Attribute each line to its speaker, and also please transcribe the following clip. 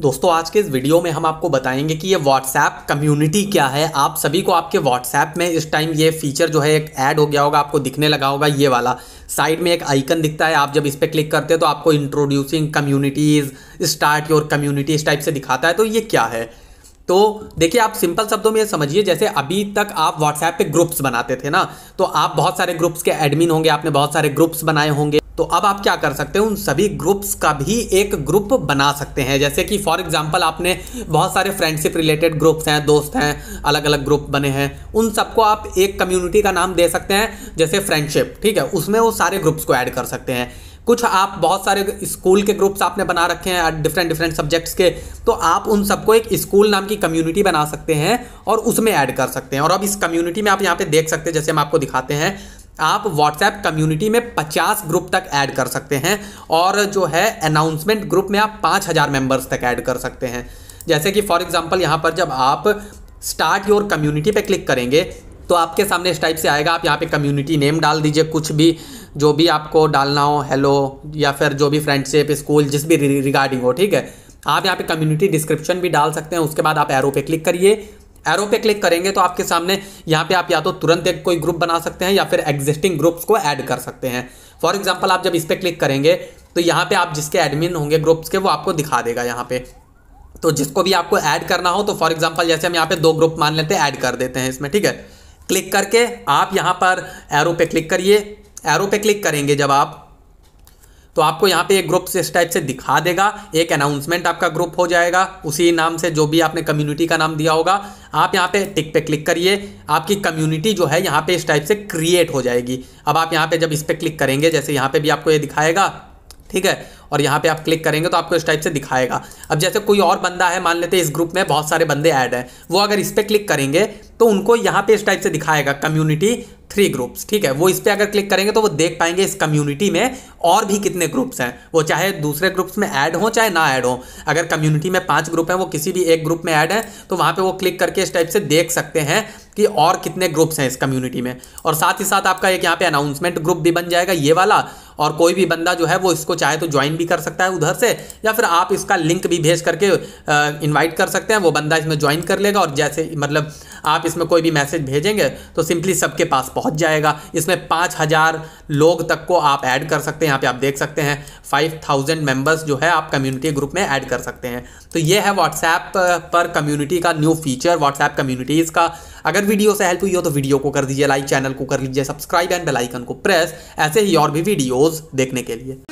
Speaker 1: दोस्तों आज के इस वीडियो में हम आपको बताएंगे कि ये व्हाट्सएप कम्युनिटी क्या है आप सभी को आपके व्हाट्सएप में इस टाइम ये फीचर जो है एक ऐड हो गया होगा आपको दिखने लगा होगा ये वाला साइड में एक आइकन दिखता है आप जब इस पर क्लिक करते हैं तो आपको introducing communities start your community इस टाइप से दिखाता है तो ये क्या है तो देखिए आप सिंपल शब्दों में ये समझिए जैसे अभी तक आप व्हाट्सएप पे ग्रुप्स बनाते थे ना तो आप बहुत सारे ग्रुप्स के एडमिन होंगे आपने बहुत सारे ग्रुप्स बनाए होंगे तो अब आप क्या कर सकते हैं उन सभी ग्रुप्स का भी एक ग्रुप बना सकते हैं जैसे कि फॉर एग्जांपल आपने बहुत सारे फ्रेंडशिप रिलेटेड ग्रुप्स हैं दोस्त हैं अलग अलग ग्रुप बने हैं उन सबको आप एक कम्युनिटी का नाम दे सकते हैं जैसे फ्रेंडशिप ठीक है उसमें वो सारे ग्रुप्स को ऐड कर सकते हैं कुछ आप बहुत सारे स्कूल के ग्रुप्स आपने बना रखे हैं डिफरेंट डिफरेंट सब्जेक्ट्स के तो आप उन सबको एक स्कूल नाम की कम्युनिटी बना सकते हैं और उसमें ऐड कर सकते हैं और अब इस कम्युनिटी में आप यहाँ पे देख सकते हैं जैसे हम आपको दिखाते हैं आप व्हाट्सएप कम्युनिटी में 50 ग्रुप तक ऐड कर सकते हैं और जो है अनाउंसमेंट ग्रुप में आप 5000 मेंबर्स तक ऐड कर सकते हैं जैसे कि फॉर एग्जांपल यहाँ पर जब आप स्टार्ट योर कम्युनिटी पे क्लिक करेंगे तो आपके सामने इस टाइप से आएगा आप यहाँ पे कम्युनिटी नेम डाल दीजिए कुछ भी जो भी आपको डालना हो हेलो या फिर जो भी फ्रेंडशिप स्कूल जिस भी रिगार्डिंग हो ठीक है आप यहाँ पर कम्युनिटी डिस्क्रिप्शन भी डाल सकते हैं उसके बाद आप एरो पे क्लिक करिए एरो पे क्लिक करेंगे तो आपके सामने यहाँ पे आप या तो तुरंत एक कोई ग्रुप बना सकते हैं या फिर एग्जिस्टिंग ग्रुप्स को ऐड कर सकते हैं फॉर एग्जाम्पल आप जब इस पर क्लिक करेंगे तो यहाँ पे आप जिसके एडमिन होंगे ग्रुप्स के वो आपको दिखा देगा यहाँ पे तो जिसको भी आपको ऐड करना हो तो फॉर एग्जाम्पल जैसे हम यहाँ पे दो ग्रुप मान लेते हैं ऐड कर देते हैं इसमें ठीक है क्लिक करके आप यहाँ पर एरो पे क्लिक करिए एरो पे क्लिक करेंगे जब आप तो आपको यहाँ पे एक ग्रुप इस टाइप से दिखा देगा एक अनाउंसमेंट आपका ग्रुप हो जाएगा उसी नाम से जो भी आपने कम्युनिटी का नाम दिया होगा आप यहाँ पे टिक पे क्लिक करिए आपकी कम्युनिटी जो है यहाँ पे इस टाइप से क्रिएट हो जाएगी अब आप यहाँ पे जब इस पर क्लिक करेंगे जैसे यहाँ पे भी आपको ये दिखाएगा ठीक है और यहाँ पे आप क्लिक करेंगे तो आपको इस टाइप से दिखाएगा अब जैसे कोई और बंदा है मान लेते हैं इस ग्रुप में बहुत सारे बंदे ऐड हैं वो अगर इस पर क्लिक करेंगे तो उनको यहाँ पे इस टाइप से दिखाएगा कम्युनिटी थ्री ग्रुप्स ठीक है वो इस पर अगर क्लिक करेंगे तो वो देख पाएंगे इस कम्युनिटी में और भी कितने ग्रुप्स हैं वो चाहे दूसरे ग्रुप्स में ऐड हो चाहे ना ऐड हो अगर कम्युनिटी में पांच ग्रुप हैं वो किसी भी एक ग्रुप में ऐड है तो वहाँ पे वो क्लिक करके इस टाइप से देख सकते हैं कि और कितने ग्रुप्स हैं इस कम्युनिटी में और साथ ही साथ आपका एक यहाँ पे अनाउंसमेंट ग्रुप भी बन जाएगा ये वाला और कोई भी बंदा जो है वो इसको चाहे तो ज्वाइन भी भी कर सकता है उधर से या फिर आप इसका लिंक भी भेज करके इन्वाइट कर सकते हैं वो बंदा इसमें ज्वाइन कर लेगा और जैसे मतलब आप इसमें कोई भी मैसेज भेजेंगे तो सिंपली सबके पास पहुंच जाएगा इसमें पाँच हज़ार लोग तक को आप ऐड कर सकते हैं यहाँ पे आप देख सकते हैं फाइव थाउजेंड मेम्बर्स जो है आप कम्युनिटी ग्रुप में ऐड कर सकते हैं तो ये है व्हाट्सएप पर कम्युनिटी का न्यू फीचर व्हाट्सएप कम्युनिटीज़ का अगर वीडियो से हेल्प हुई हो तो वीडियो को कर दीजिए लाइक चैनल को कर लीजिए सब्सक्राइब एंड बेलाइकन को प्रेस ऐसे ही और भी वीडियोज़ देखने के लिए